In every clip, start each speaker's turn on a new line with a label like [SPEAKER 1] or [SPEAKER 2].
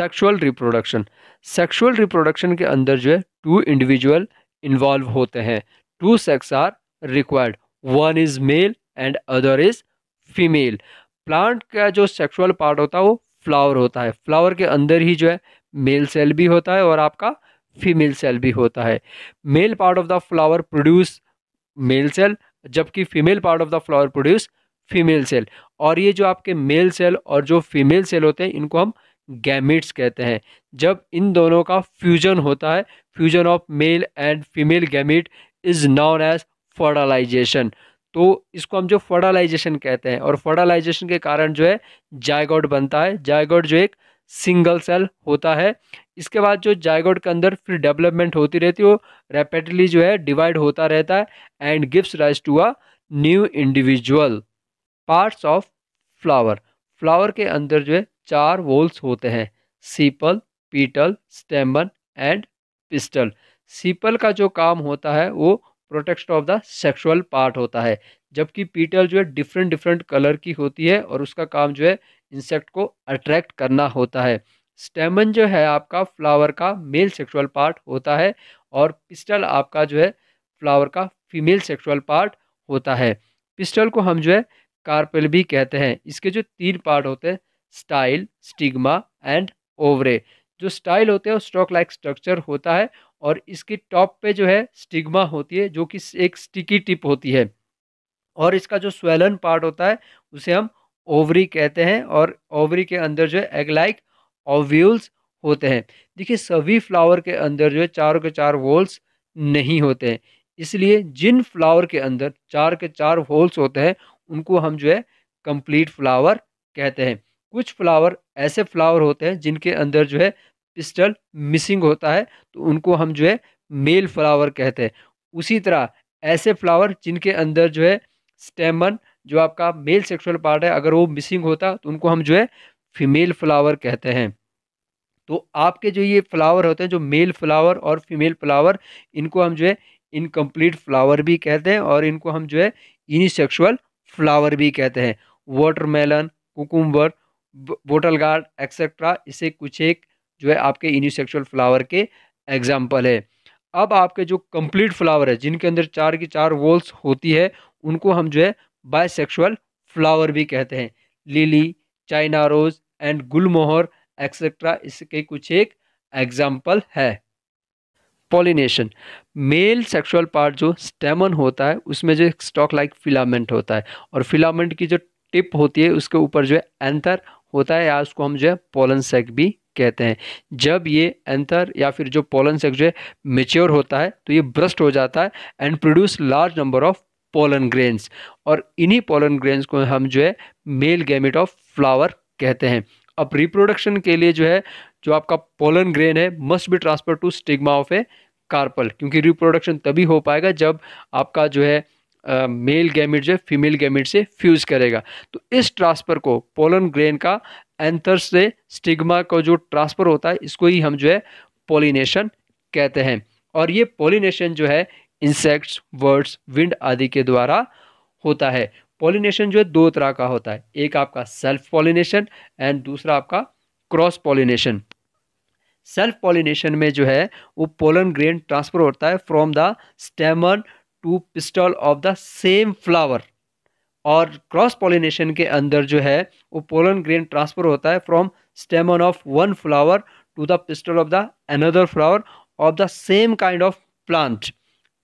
[SPEAKER 1] sexual reproduction sexual reproduction के अंदर जो है टू इंडिविजुअल इन्वॉल्व होते हैं two sex are required one is male and other is female plant का जो सेक्सुअल पार्ट होता है वो फ्लावर होता है फ्लावर के अंदर ही जो है मेल सेल भी होता है और आपका फीमेल सेल भी होता है male part of the flower produce male cell जबकि female part of the flower produce female cell और ये जो आपके मेल सेल और जो फीमेल सेल होते हैं इनको हम गैमिट्स कहते हैं जब इन दोनों का फ्यूजन होता है fusion of male and female gamete is known as fertilization तो इसको हम जो फर्टालाइजेशन कहते हैं और फर्टालाइजेशन के कारण जो है जायगोड बनता है जायगोड जो एक सिंगल सेल होता है इसके बाद जो जायगोड के अंदर फिर डेवलपमेंट होती रहती है वो रैपिडली जो है डिवाइड होता रहता है and gives rise to a new individual parts of flower flower के अंदर जो है चार वोल्स होते हैं सीपल पीटल स्टेमन एंड पिस्टल सीपल का जो काम होता है वो protection of the sexual part होता है जबकि पीटल जो है डिफरेंट डिफरेंट कलर की होती है और उसका काम जो है इंसेक्ट को अट्रैक्ट करना होता है स्टेमन जो है आपका फ्लावर का मेल सेक्सुअल पार्ट होता है और पिस्टल आपका जो है फ्लावर का फीमेल सेक्सुअल पार्ट होता है पिस्टल को हम जो है कार्पेल भी कहते हैं इसके जो तीन पार्ट होते हैं स्टाइल स्टिग्मा एंड ओवरे जो स्टाइल होते हैं वो स्ट्रोक लाइक स्ट्रक्चर होता है और इसकी टॉप पे जो है स्टिग्मा होती है जो कि एक स्टिकी टिप होती है और इसका जो स्वेलन पार्ट होता है उसे हम ओवरी कहते हैं और ओवरी के अंदर जो है एग लाइक ओव्यूल्स होते हैं देखिए सभी फ्लावर के अंदर जो है चारों के चार वोल्स नहीं होते हैं इसलिए जिन फ्लावर के अंदर चार के चार होल्स होते हैं उनको हम जो है कंप्लीट फ्लावर कहते हैं कुछ फ्लावर ऐसे फ्लावर होते हैं जिनके अंदर जो है पिस्टल मिसिंग होता है तो उनको हम जो है मेल फ्लावर कहते हैं उसी तरह ऐसे फ्लावर जिनके अंदर जो है स्टेमन जो आपका मेल सेक्सुअल पार्ट है अगर वो मिसिंग होता तो उनको हम जो है फीमेल फ्लावर कहते हैं तो आपके जो ये फ्लावर होते हैं जो मेल फ्लावर और फीमेल फ्लावर इनको हम जो है इनकम्प्लीट फ्लावर भी कहते हैं और इनको हम जो है इनिसेक्सुअल फ्लावर भी कहते हैं watermelon cucumber bottle gourd etcetera इसे कुछ एक जो है आपके यूनिसेक्सुअल फ्लावर के एग्जाम्पल है अब आपके जो कंप्लीट फ्लावर है जिनके अंदर चार की चार वोल्स होती है उनको हम जो है बायसेक्सुअल फ्लावर भी कहते हैं lily China rose and gulmohar etcetera इसके कुछ एक एग्जाम्पल है पॉलिनेशन मेल सेक्सुअल पार्ट जो स्टेमन होता है उसमें जो स्टॉक लाइक फिलामेंट होता है और फिलामेंट की जो टिप होती है उसके ऊपर जो है एंथर होता है या उसको हम जो है पोलन सेक भी कहते हैं जब ये एंथर या फिर जो पोलन सेक जो है मेच्योर होता है तो ये ब्रस्ट हो जाता है and produce large number of pollen grains और इन्हीं पोलन ग्रेन्स को हम जो है मेल गैमेट ऑफ फ्लावर कहते हैं अब रिप्रोडक्शन के लिए जो है जो आपका पोलन ग्रेन है must be transfer to stigma of a carpel क्योंकि रिप्रोडक्शन तभी हो पाएगा जब आपका जो है मेल गैमिट जो है फीमेल गैमिट से फ्यूज़ करेगा तो इस ट्रांसफ़र को पोलन ग्रेन का एंथर से स्टिग्मा का जो ट्रांसफ़र होता है इसको ही हम जो है पोलिनेशन कहते हैं और ये पोलिनेशन जो है इंसेक्ट्स वर्ड्स विंड आदि के द्वारा होता है पोलिनेशन जो है दो तरह का होता है एक आपका सेल्फ पॉलिनेशन एंड दूसरा आपका क्रॉस पॉलिनेशन सेल्फ पॉलिनेशन में जो है वो पोलन ग्रेन ट्रांसफ़र होता है from the stamen to pistil of the same flower और क्रॉस पॉलिनेशन के अंदर जो है वो पोलन ग्रेन ट्रांसफ़र होता है from stamen of one flower to the pistil of the another flower of the same kind of plant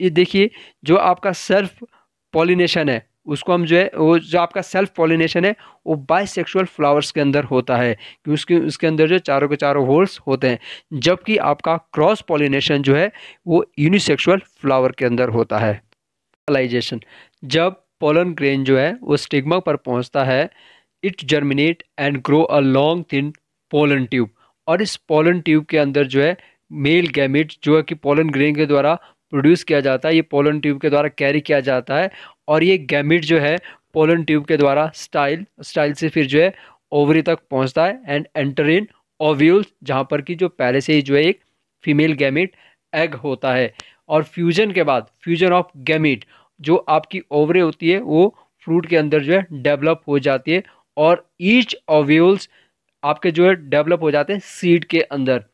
[SPEAKER 1] ये देखिए जो आपका सेल्फ पॉलिनेशन है उसको हम जो है वो जो आपका सेल्फ पॉलिनेशन है वो बाइसेक्सुअल फ्लावर्स के अंदर होता है कि उसके उसके अंदर जो चारों के चारों होल्स होते हैं जबकि आपका क्रॉस पॉलिनेशन जो है वो यूनिसेक्सुअल फ्लावर के अंदर होता है फर्टिलाइजेशन जब पोलन ग्रेन जो है वो स्टिग्मा पर पहुंचता है it germinate and grow a long thin pollen tube और इस पोलन ट्यूब के अंदर जो है मेल गैमिट जो है कि पोलन ग्रेन के द्वारा प्रोड्यूस किया जाता है ये पोलन ट्यूब के द्वारा कैरी किया जाता है और ये गैमिट जो है पोलन ट्यूब के द्वारा स्टाइल स्टाइल से फिर जो है ओवरी तक पहुँचता है एंड एंटर इन ओव्यूल्स जहाँ पर कि जो पहले से ही जो है एक फीमेल गैमिट एग होता है और फ्यूजन के बाद फ्यूजन ऑफ गैमिट जो आपकी ओवरे होती है वो फ्रूट के अंदर जो है डेवलप हो जाती है और ईच ऑव्यूल्स आपके जो है डेवलप हो जाते हैं सीड के अंदर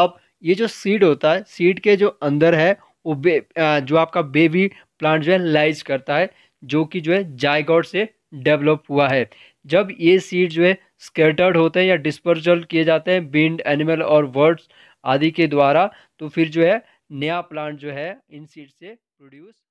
[SPEAKER 1] अब ये जो सीड होता है सीड के जो अंदर है वो बे जो आपका बेबी प्लांट जो है लाइज करता है जो कि जो है जायगॉड से डेवलप हुआ है जब ये सीड जो है स्केटर्ड होते हैं या डिस्पर्जल किए जाते हैं बिंड एनिमल और वर्ड्स आदि के द्वारा तो फिर जो है नया प्लांट जो है इन सीड से प्रोड्यूस